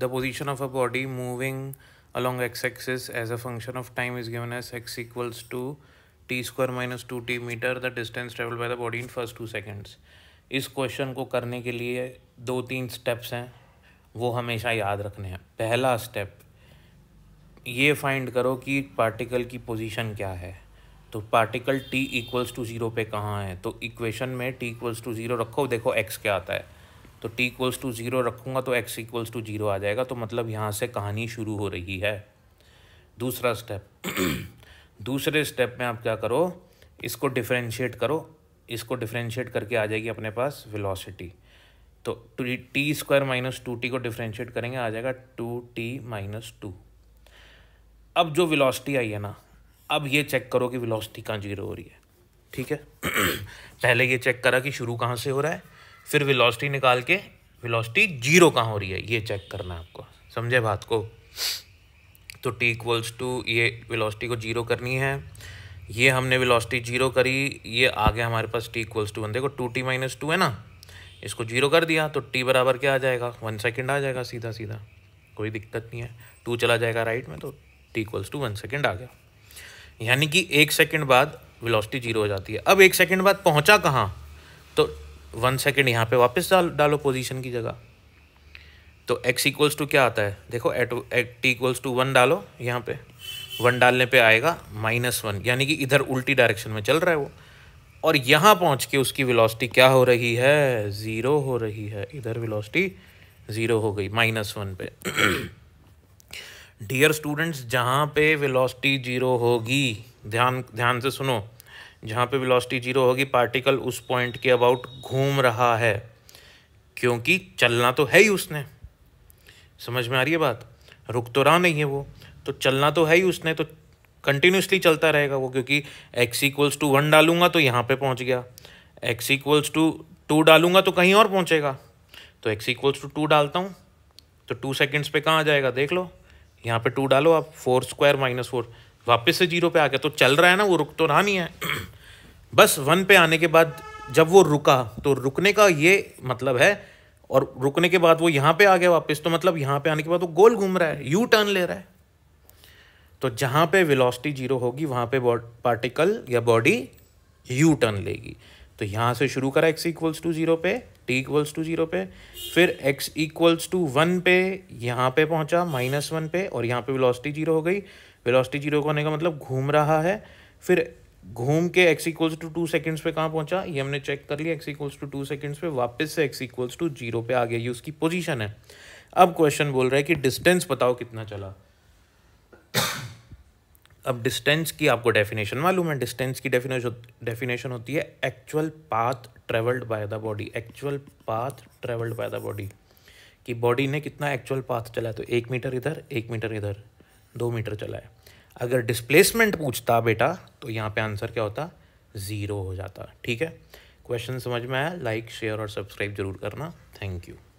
The position of a body moving along x-axis as a function of time is given as x equals to t square minus 2t meter the distance traveled by the body in first two seconds. इस question को करने के लिए दो तीन steps हैं वो हमेशा याद रखने हैं पहला स्टेप ये फाइंड करो कि पार्टिकल की पोजीशन क्या है तो particle t equals to zero पे कहाँ है तो इक्वेशन में t इक्वल्स टू ज़ीरो रखो देखो x क्या आता है तो t इक्वल्स टू ज़ीरो रखूँगा तो x इक्वल्स टू ज़ीरो आ जाएगा तो मतलब यहाँ से कहानी शुरू हो रही है दूसरा स्टेप दूसरे स्टेप में आप क्या करो इसको डिफ्रेंशिएट करो इसको डिफ्रेंशिएट करके आ जाएगी अपने पास वेलोसिटी तो T square minus two T को डिफ्रेंशिएट करेंगे आ जाएगा टू टी माइनस टू अब जो वेलोसिटी आई है ना अब ये चेक करो कि वेलोसिटी कहाँ जीरो हो रही है ठीक है पहले ये चेक करा कि शुरू कहाँ से हो रहा है फिर वेलोसिटी निकाल के वेलोसिटी जीरो कहाँ हो रही है ये चेक करना है आपको समझे बात को तो टी इक्वल्स टू ये वेलोसिटी को जीरो करनी है ये हमने वेलोसिटी जीरो करी ये आगे हमारे पास टी इक्वल्स टू वन देखो टू टी माइनस टू है ना इसको जीरो कर दिया तो टी बराबर क्या आ जाएगा वन सेकेंड आ जाएगा सीधा सीधा कोई दिक्कत नहीं है टू चला जाएगा राइट में तो T equals to one second आ गया यानी कि एक सेकेंड बाद वेलोसिटी जीरो हो जाती है अब एक सेकेंड बाद पहुंचा कहाँ तो वन सेकेंड यहाँ पे वापस डाल डालो पोजीशन की जगह तो x इक्वल्स टू क्या आता है देखो at at T equals to one डालो यहाँ पे वन डालने पे आएगा माइनस वन यानी कि इधर उल्टी डायरेक्शन में चल रहा है वो और यहाँ पहुँच के उसकी विलॉसिटी क्या हो रही है ज़ीरो हो रही है इधर विलॉसिटी ज़ीरो हो गई माइनस वन पे डियर स्टूडेंट्स जहाँ पे विलॉसिटी जीरो होगी ध्यान ध्यान से सुनो जहाँ पे वेलोसिटी जीरो होगी पार्टिकल उस पॉइंट के अबाउट घूम रहा है क्योंकि चलना तो है ही उसने समझ में आ रही है बात रुक तो रहा नहीं है वो तो चलना तो है ही उसने तो कंटिन्यूसली चलता रहेगा वो क्योंकि एक्स इक्वल्स टू वन डालूंगा तो यहाँ पे पहुँच गया एक्स इक्वल्स टू टू डालूंगा तो कहीं और पहुँचेगा तो एक्स इक्वल्स टू टू डालता हूँ तो टू सेकेंड्स पे कहाँ आ जाएगा देख लो यहाँ पे टू डालो आप फोर स्क्वायर माइनस फोर वापस से जीरो पे आ गया तो चल रहा है ना वो रुक तो रहा नहीं है बस वन पे आने के बाद जब वो रुका तो रुकने का ये मतलब है और रुकने के बाद वो यहाँ पे आ गया वापस तो मतलब यहाँ पे आने के बाद वो गोल घूम रहा है यू टर्न ले रहा है तो जहाँ पे वेलोसिटी जीरो होगी वहाँ पे पार्टिकल या बॉडी यू टर्न लेगी तो यहाँ से शुरू करा एक्स इक्वल्स टू ज़ीरो पे टी इक्वल्स टू ज़ीरो पे फिर एक्स इक्वल्स टू वन पे यहाँ पे पहुँचा माइनस वन पे और यहाँ पे वेलोसिटी जीरो हो गई वेलोसिटी जीरो होने का मतलब घूम रहा है फिर घूम के x equals to two seconds पे कहाँ पहुँचा ये हमने चेक कर लिया x equals to two seconds पे वापस से x इक्वल्स टू जीरो पे आ गया ये उसकी पोजीशन है अब क्वेश्चन बोल रहा है कि डिस्टेंस बताओ कितना चला अब डिस्टेंस की आपको डेफिनेशन मालूम है डिस्टेंस की डेफिनेशन डेफिनेशन होती है actual path travelled by the body actual path travelled by the body कि बॉडी ने कितना एक्चुअल पाथ चला है तो एक मीटर इधर एक मीटर इधर दो मीटर चला है अगर डिस्प्लेसमेंट पूछता बेटा तो यहाँ पे आंसर क्या होता ज़ीरो हो जाता ठीक है क्वेश्चन समझ में आया लाइक शेयर और सब्सक्राइब जरूर करना थैंक यू